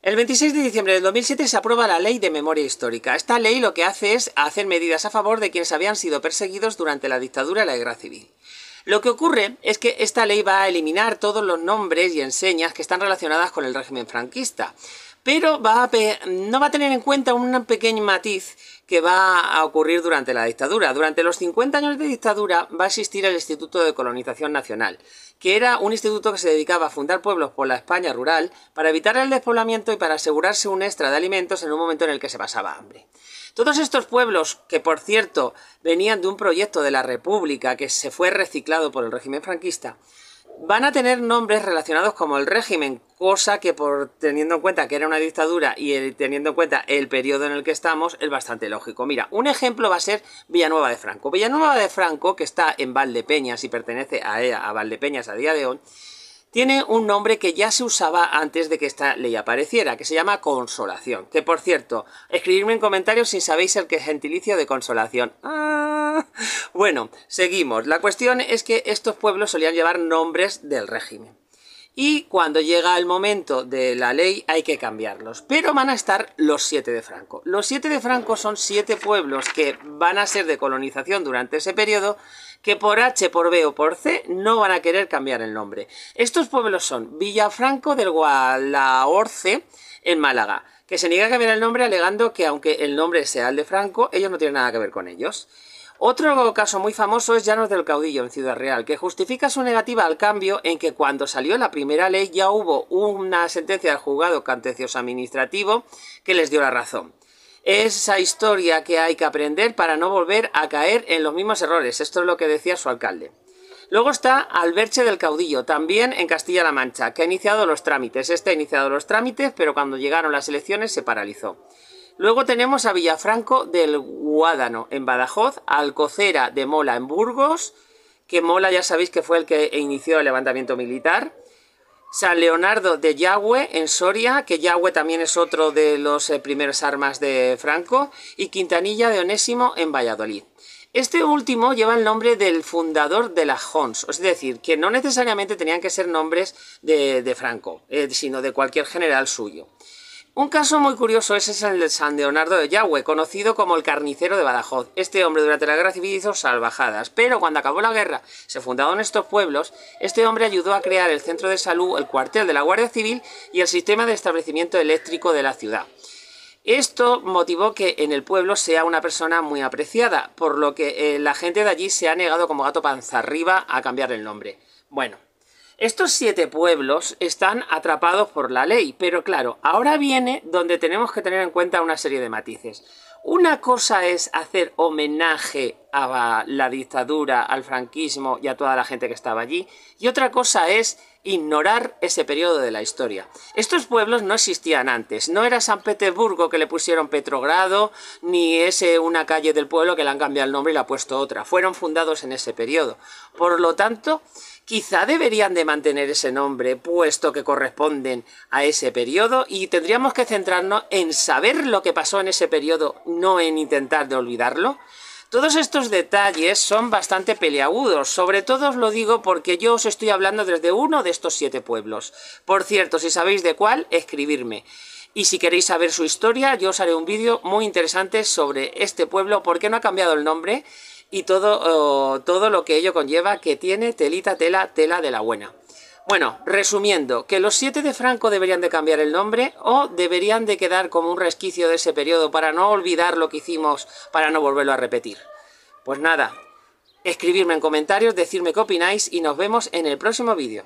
El 26 de diciembre del 2007 se aprueba la Ley de Memoria Histórica. Esta ley lo que hace es hacer medidas a favor de quienes habían sido perseguidos durante la dictadura y la guerra civil. Lo que ocurre es que esta ley va a eliminar todos los nombres y enseñas que están relacionadas con el régimen franquista pero no va a tener en cuenta un pequeño matiz que va a ocurrir durante la dictadura. Durante los 50 años de dictadura va a existir el Instituto de Colonización Nacional, que era un instituto que se dedicaba a fundar pueblos por la España rural para evitar el despoblamiento y para asegurarse un extra de alimentos en un momento en el que se pasaba hambre. Todos estos pueblos, que por cierto venían de un proyecto de la República que se fue reciclado por el régimen franquista, van a tener nombres relacionados como el régimen, cosa que por teniendo en cuenta que era una dictadura y teniendo en cuenta el periodo en el que estamos es bastante lógico. Mira, un ejemplo va a ser Villanueva de Franco. Villanueva de Franco, que está en Valdepeñas y pertenece a, a Valdepeñas a día de hoy, tiene un nombre que ya se usaba antes de que esta ley apareciera, que se llama consolación. Que por cierto, escribirme en comentarios si sabéis el que es gentilicio de consolación. Ah. Bueno, seguimos. La cuestión es que estos pueblos solían llevar nombres del régimen y cuando llega el momento de la ley hay que cambiarlos. Pero van a estar los siete de Franco. Los siete de Franco son siete pueblos que van a ser de colonización durante ese periodo que por H, por B o por C no van a querer cambiar el nombre. Estos pueblos son Villafranco del Gualaorce en Málaga, que se niega a cambiar el nombre alegando que aunque el nombre sea el de Franco, ellos no tienen nada que ver con ellos. Otro caso muy famoso es Llanos del Caudillo en Ciudad Real, que justifica su negativa al cambio en que cuando salió la primera ley ya hubo una sentencia del juzgado cantecioso administrativo que les dio la razón. esa historia que hay que aprender para no volver a caer en los mismos errores. Esto es lo que decía su alcalde. Luego está Alberche del Caudillo, también en Castilla-La Mancha, que ha iniciado los trámites. Este ha iniciado los trámites, pero cuando llegaron las elecciones se paralizó. Luego tenemos a Villafranco del Guádano en Badajoz, Alcocera de Mola en Burgos, que Mola ya sabéis que fue el que inició el levantamiento militar. San Leonardo de Yagüe en Soria, que Yagüe también es otro de los eh, primeros armas de Franco, y Quintanilla de Onésimo en Valladolid. Este último lleva el nombre del fundador de la Hons, es decir, que no necesariamente tenían que ser nombres de, Franco, eh, sino de cualquier general suyo. Un caso muy curioso es el de San Leonardo de Yahweh, conocido como el carnicero de Badajoz. Este hombre durante la guerra civil hizo salvajadas, pero cuando acabó la guerra, se fundaron estos pueblos, este hombre ayudó a crear el centro de salud, el cuartel de la Guardia Civil y el sistema de establecimiento eléctrico de la ciudad. Esto motivó que en el pueblo sea una persona muy apreciada, por lo que eh, la gente de allí se ha negado como gato panza arriba a cambiar el nombre. Bueno, estos siete pueblos están atrapados por la ley, pero claro, ahora viene donde tenemos que tener en cuenta una serie de matices. Una cosa es hacer homenaje a la dictadura, al franquismo y a toda la gente que estaba allí, y otra cosa es ignorar ese periodo de la historia. Estos pueblos no existían antes, no era San Petersburgo que le pusieron Petrogrado, ni ese eh, una calle del pueblo que le han cambiado el nombre y le ha puesto otra, fueron fundados en ese periodo. Por lo tanto, Quizá deberían de mantener ese nombre, puesto que corresponden a ese periodo, y tendríamos que centrarnos en saber lo que pasó en ese periodo, no en intentar de olvidarlo. Todos estos detalles son bastante peleagudos, sobre todo os lo digo porque yo os estoy hablando desde uno de estos siete pueblos. Por cierto, si sabéis de cuál, escribirme. Y si queréis saber su historia, yo os haré un vídeo muy interesante sobre este pueblo, por qué no ha cambiado el nombre y todo, todo lo que ello conlleva que tiene telita, tela, tela de la buena. Bueno, resumiendo, que los siete de Franco deberían de cambiar el nombre o deberían de quedar como un resquicio de ese periodo para no olvidar lo que hicimos, para no volverlo a repetir. Pues nada, escribirme en comentarios, decirme qué opináis y nos vemos en el próximo vídeo.